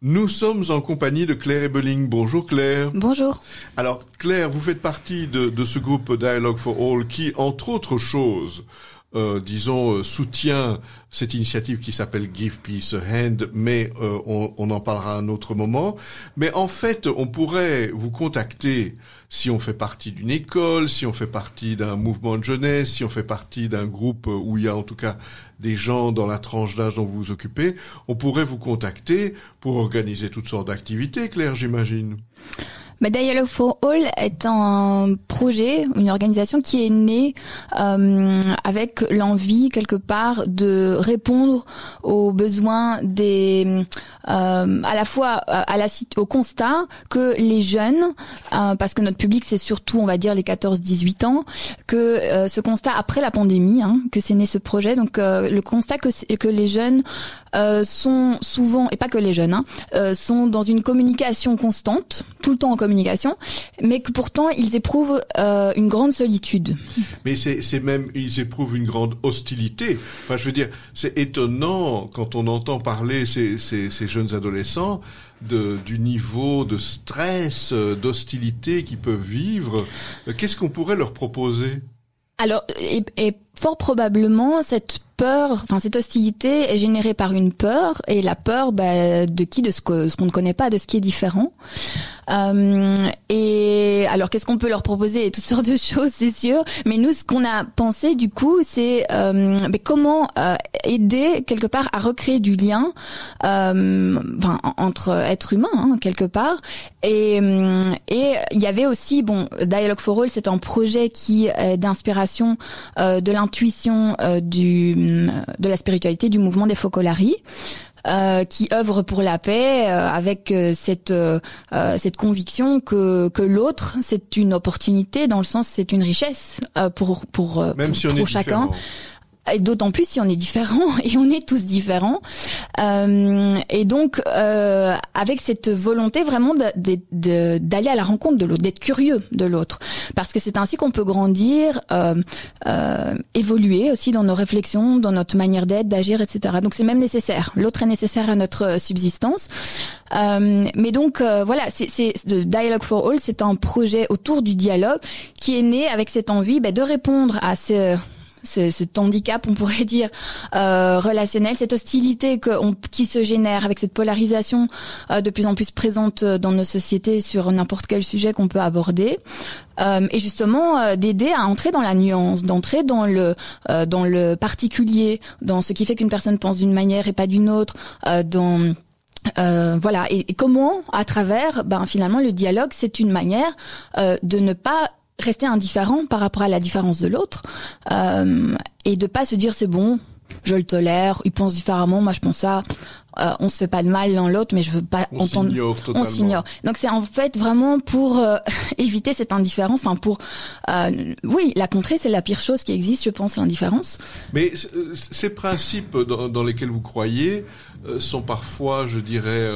Nous sommes en compagnie de Claire Ebeling. Bonjour Claire. Bonjour. Alors Claire, vous faites partie de, de ce groupe Dialogue for All qui, entre autres choses, euh, disons, euh, soutient cette initiative qui s'appelle Give Peace a Hand, mais euh, on, on, en parlera à un autre moment. Mais en fait, on pourrait vous contacter si on fait partie d'une école, si on fait partie d'un mouvement de jeunesse, si on fait partie d'un groupe où il y a en tout cas des gens dans la tranche d'âge dont vous vous occupez, on pourrait vous contacter pour organiser toutes sortes d'activités, Claire, j'imagine. Mais Dialogue for All est un projet, une organisation qui est née euh, avec l'envie quelque part de répondre aux besoins des, euh, à la fois euh, à la, au constat que les jeunes, parce que notre public c'est surtout on va dire les 14-18 ans, que ce constat après la pandémie, hein, que c'est né ce projet, donc le constat que, que les jeunes euh, sont souvent, et pas que les jeunes, hein, euh, sont dans une communication constante, tout le temps en communication, mais que pourtant ils éprouvent euh, une grande solitude. Mais c'est même, ils éprouvent une grande hostilité. Enfin, je veux dire, c'est étonnant quand on entend parler ces, ces, ces jeunes adolescents. De, du niveau de stress, d'hostilité qu'ils peuvent vivre, qu'est-ce qu'on pourrait leur proposer alors, et, fort probablement, cette peur, enfin cette hostilité est générée par une peur, et la peur bah, de qui, de ce qu'on ne connaît pas, de ce qui est différent. Euh, et alors, qu'est-ce qu'on peut leur proposer Toutes sortes de choses, c'est sûr. Mais nous, ce qu'on a pensé du coup, c'est euh, comment euh, aider quelque part à recréer du lien euh, enfin, entre êtres humains hein, quelque part et euh, et euh, il y avait aussi, bon, Dialogue for All, c'est un projet qui est euh, d'inspiration euh, de l'intuition du de la spiritualité du mouvement des Focolari. qui œuvre pour la paix avec cette cette conviction que que l'autre c'est une opportunité dans le sens c'est une richesse pour pour pour, chacun et d'autant plus si on est différent et on est tous différents. Euh, et donc, euh, avec cette volonté vraiment d'aller à la rencontre de l'autre, d'être curieux de l'autre, parce que c'est ainsi qu'on peut grandir, euh, euh évoluer aussi dans nos réflexions, dans notre manière d'être, d'agir, etc. Donc c'est même nécessaire. L'autre est nécessaire à notre euh, subsistance. Euh, mais donc voilà, c'est Dialogue for All, c'est un projet autour du dialogue qui est né avec cette envie ben, de répondre à ce cet handicap, on pourrait dire, euh, relationnel, cette hostilité que qui se génère avec cette polarisation euh, de plus en plus présente euh, dans nos sociétés sur n'importe quel sujet qu'on peut aborder. et justement d'aider à entrer dans la nuance, d'entrer dans le dans le particulier, dans ce qui fait qu'une personne pense d'une manière et pas d'une autre, dans voilà et, comment à travers ben finalement le dialogue c'est une manière de ne pas rester indifférent par rapport à la différence de l'autre euh, et de pas se dire c'est bon, je le tolère, il pense différemment, moi je pense ça. Euh, on se fait pas de mal l'un l'autre, mais je veux pas entendre. On s'ignore. Donc c'est en fait vraiment pour euh, éviter cette indifférence. Enfin pour, oui, la contrée, c'est la pire chose qui existe, je pense, l'indifférence. Mais ces principes dans, dans, lesquels vous croyez sont parfois, je dirais.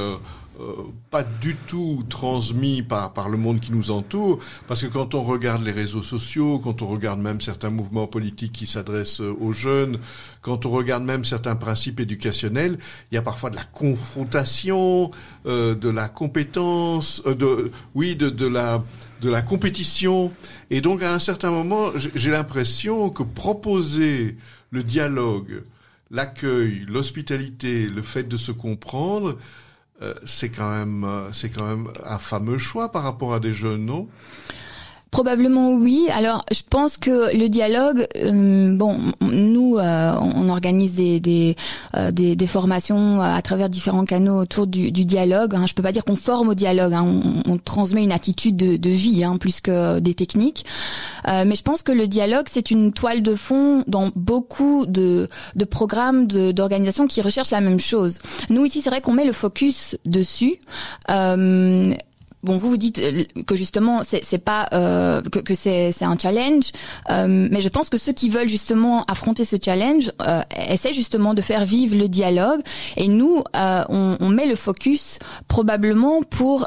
Euh, pas du tout transmis par, par le monde qui nous entoure, parce que quand on regarde les réseaux sociaux, quand on regarde même certains mouvements politiques qui s'adressent euh, aux jeunes, quand on regarde même certains principes éducationnels, il y a parfois de la confrontation, euh, de la compétence, de oui, de, de la de la compétition. Et donc à un certain moment, j'ai l'impression que proposer le dialogue, l'accueil, l'hospitalité, le fait de se comprendre, euh, c'est quand même euh, c'est quand même un fameux choix par rapport à des jeunes, non Probablement oui. Alors, je pense que le dialogue, euh, bon, nous, euh, on organise des des, euh, formations à travers différents canaux autour du, dialogue. Hein. Je peux pas dire qu'on forme au dialogue. Hein. On, transmet une attitude de, vie hein, plus que des techniques. mais je pense que le dialogue, c'est une toile de fond dans beaucoup de de programmes d'organisations qui recherchent la même chose. Nous ici, c'est vrai qu'on met le focus dessus bon, vous vous dites euh, que justement c'est pas euh, que, que c'est un challenge, euh, mais je pense que ceux qui veulent justement affronter ce challenge essaient justement de faire vivre le dialogue. Et nous, on, on, met le focus probablement pour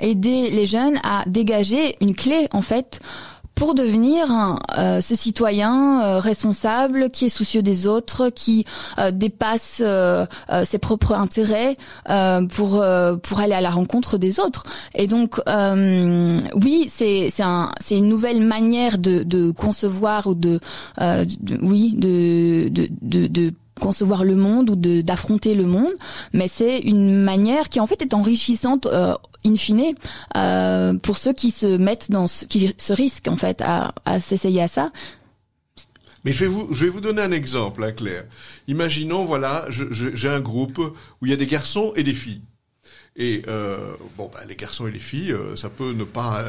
aider les jeunes à dégager une clé en fait pour devenir euh, ce citoyen euh, responsable qui est soucieux des autres, qui euh, dépasse ses propres intérêts pour pour aller à la rencontre des autres. Et donc oui, c'est c'est une nouvelle manière de, concevoir ou de, oui de, de, concevoir le monde ou d'affronter le monde, mais c'est une manière qui en fait est enrichissante in fine, euh, pour ceux qui se mettent dans ce, qui se risquent en fait à, à s'essayer à ça. Mais je vais vous, je vais vous donner un exemple, hein, Claire. Imaginons, voilà, j'ai un groupe où il y a des garçons et des filles. Et euh, bon, bah, les garçons et les filles, euh, ça peut ne pas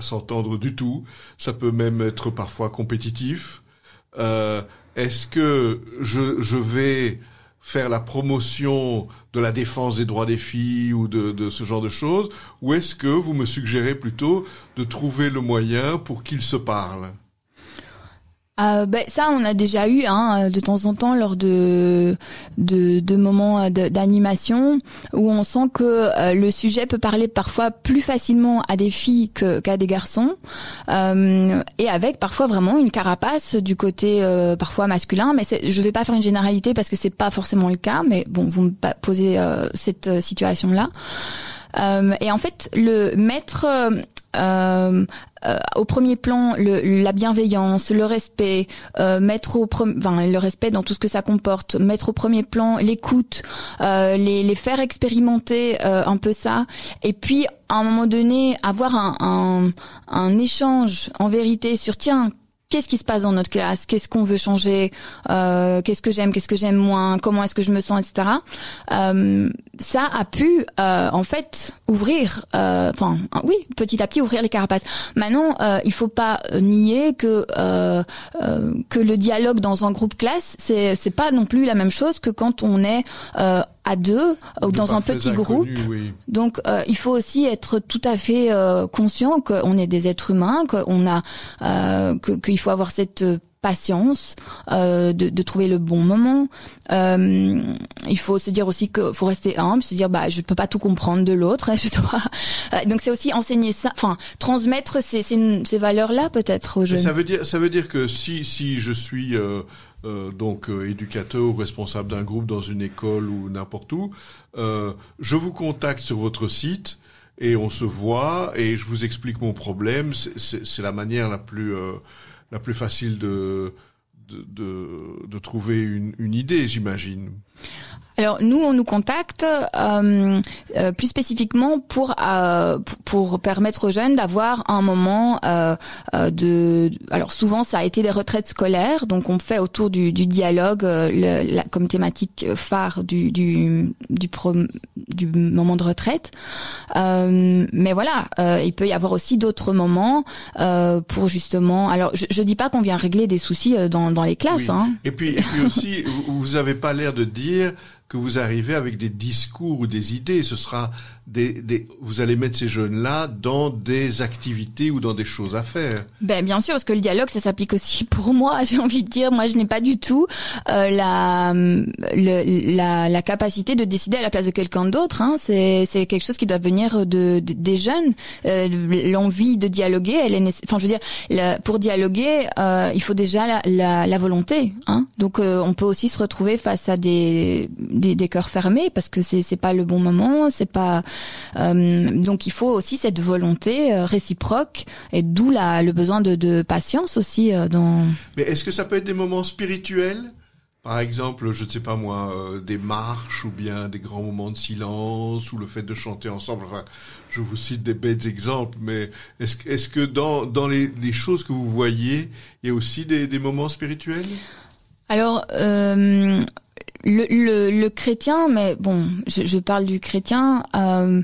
s'entendre du tout. Ça peut même être parfois compétitif. Est-ce que je, je vais faire la promotion de la défense des droits des filles ou de, ce genre de choses, ou est-ce que vous me suggérez plutôt de trouver le moyen pour qu'ils se parlent euh, ça, on a déjà eu hein, euh, de temps en temps lors de de, de moments euh, d'animation où on sent que euh, le sujet peut parler parfois plus facilement à des filles qu'à des garçons euh, et avec parfois vraiment une carapace du côté parfois masculin. Mais c'est, je vais pas faire une généralité parce que c'est pas forcément le cas. Mais bon, vous me posez cette situation là. Euh, et en fait, le mettre euh, euh, au premier plan la bienveillance, le respect, mettre au le respect dans tout ce que ça comporte, mettre au premier plan l'écoute, les, faire expérimenter un peu ça, et puis à un moment donné avoir un, un échange en vérité sur tiens qu'est-ce qui se passe dans notre classe, qu'est-ce qu'on veut changer, euh, qu'est-ce que j'aime, qu'est-ce que j'aime moins, comment est-ce que je me sens, etc. Euh, ça a pu euh, en fait ouvrir, enfin oui, petit à petit ouvrir les carapaces. Maintenant, il faut pas nier que que le dialogue dans un groupe classe, c'est c'est pas non plus la même chose que quand on est à deux ou euh, dans un petit groupe. Donc euh, il faut aussi être tout à fait euh, conscient qu'on est des êtres humains, qu'on a euh, qu'il faut avoir cette patience de, de, trouver le bon moment. il faut se dire aussi que faut rester humble, se dire bah je peux pas tout comprendre de l'autre, hein, je dois. Donc c'est aussi enseigner ça, enfin transmettre ces, ces, ces valeurs là peut-être aux jeunes. Ça veut dire ça veut dire que si si je suis euh, donc euh, éducateur ou responsable d'un groupe dans une école ou n'importe où, euh, je vous contacte sur votre site et on se voit et je vous explique mon problème. C'est la manière la plus la plus facile de de, de, de trouver une, une idée, j'imagine alors nous, on nous contacte euh, euh plus spécifiquement pour euh, pour permettre aux jeunes d'avoir un moment euh, euh, de. Alors souvent, ça a été des retraites scolaires, donc on fait autour du, du dialogue le, la, comme thématique phare du du du, pro, du moment de retraite. mais voilà, il peut y avoir aussi d'autres moments pour justement. Alors je, je dis pas qu'on vient régler des soucis dans dans les classes. Hein. Et puis et puis aussi, vous avez pas l'air de dire que vous arrivez avec des discours ou des idées. Ce sera des, vous allez mettre ces jeunes-là dans des activités ou dans des choses à faire. Ben bien sûr, parce que le dialogue, ça s'applique aussi pour moi. J'ai envie de dire, moi, je n'ai pas du tout euh, la, la, la capacité de décider à la place de quelqu'un d'autre. Hein. C'est c'est quelque chose qui doit venir de, des jeunes. Euh, l'envie de dialoguer, elle est enfin, je veux dire, pour dialoguer, euh, il faut déjà la, la, volonté. Hein. Donc, on peut aussi se retrouver face à des des, des cœurs fermés parce que c'est c'est pas le bon moment, c'est pas euh, donc il faut aussi cette volonté euh, réciproque et d'où le besoin de, patience aussi euh, dans. Mais est-ce que ça peut être des moments spirituels? Par exemple, je ne sais pas moi, des marches ou bien des grands moments de silence ou le fait de chanter ensemble. je vous cite des bêtes exemples, mais est-ce que dans, dans les, choses que vous voyez, il y a aussi des, moments spirituels alors, le, le, le, chrétien, mais bon, je, je parle du chrétien euh,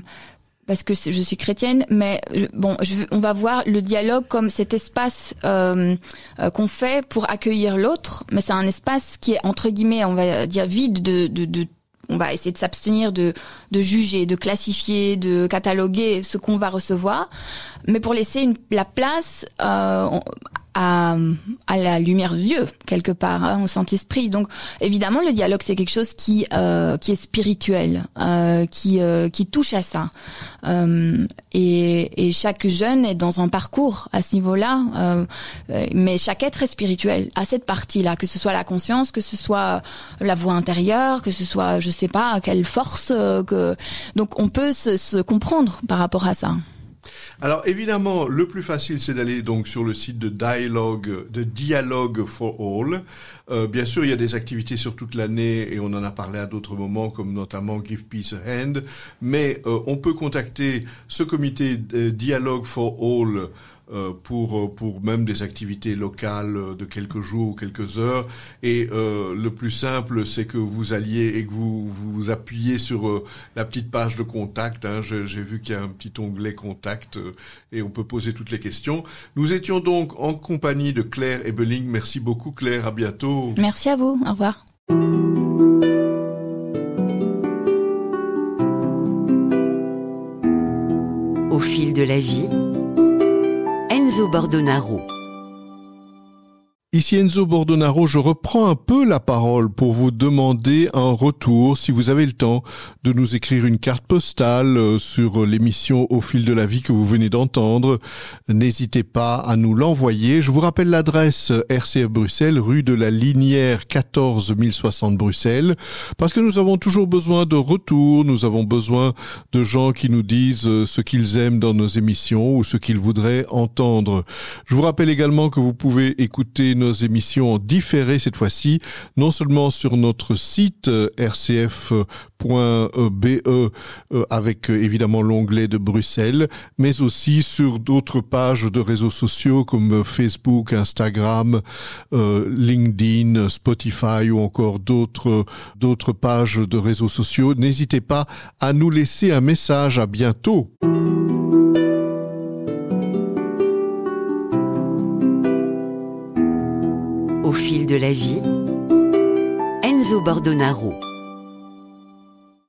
parce que je suis chrétienne, mais bon, je, on va voir le dialogue comme cet espace euh, euh, qu'on fait pour accueillir l'autre, mais c'est un espace qui est entre guillemets, on va dire vide de, de, de on va essayer de s'abstenir de, de juger, de classifier, de cataloguer ce qu'on va recevoir, mais pour laisser une, la place euh, à, à la lumière de Dieu quelque part, hein, au Saint Esprit. Donc évidemment, le dialogue c'est quelque chose qui euh, qui est spirituel, euh, qui euh, qui touche à ça. Euh, et, et, chaque jeune est dans un parcours à ce niveau-là, euh, mais chaque être est spirituel à cette partie-là, que ce soit la conscience, que ce soit la voix intérieure, que ce soit je sais pas quelle force que donc on peut se, se comprendre par rapport à ça. Alors évidemment, le plus facile, c'est d'aller donc sur le site de Dialogue, de Dialogue for All. Euh, bien sûr, il y a des activités sur toute l'année et on en a parlé à d'autres moments, comme notamment Give Peace a Hand. Mais euh, on peut contacter ce comité euh, Dialogue for All euh, pour euh, pour même des activités locales euh, de quelques jours ou quelques heures. Et le plus simple, c'est que vous alliez et que vous vous appuyez sur la petite page de contact. Hein. J'ai vu qu'il y a un petit onglet contact et on peut poser toutes les questions. Nous étions donc en compagnie de Claire Ebeling. Merci beaucoup Claire. À bientôt. Merci à vous. Au revoir. Au fil de la vie au bord de Narou. Ici Enzo Bordonaro, je reprends un peu la parole pour vous demander un retour, si vous avez le temps, de nous écrire une carte postale euh, sur l'émission Au fil de la vie que vous venez d'entendre. N'hésitez pas à nous l'envoyer. Je vous rappelle l'adresse euh, RCF Bruxelles, rue de la Linière 14 1060 Bruxelles, parce que nous avons toujours besoin de retours, nous avons besoin de gens qui nous disent euh, ce qu'ils aiment dans nos émissions ou ce qu'ils voudraient entendre. Je vous rappelle également que vous pouvez écouter nos émissions différées cette fois-ci, non seulement sur notre site euh, rcf.be euh, avec euh, évidemment l'onglet de Bruxelles, mais aussi sur d'autres pages de réseaux sociaux comme Facebook, Instagram, LinkedIn, Spotify ou encore d'autres d'autres pages de réseaux sociaux. N'hésitez pas à nous laisser un message. À bientôt. la vie, Enzo Bordonaro.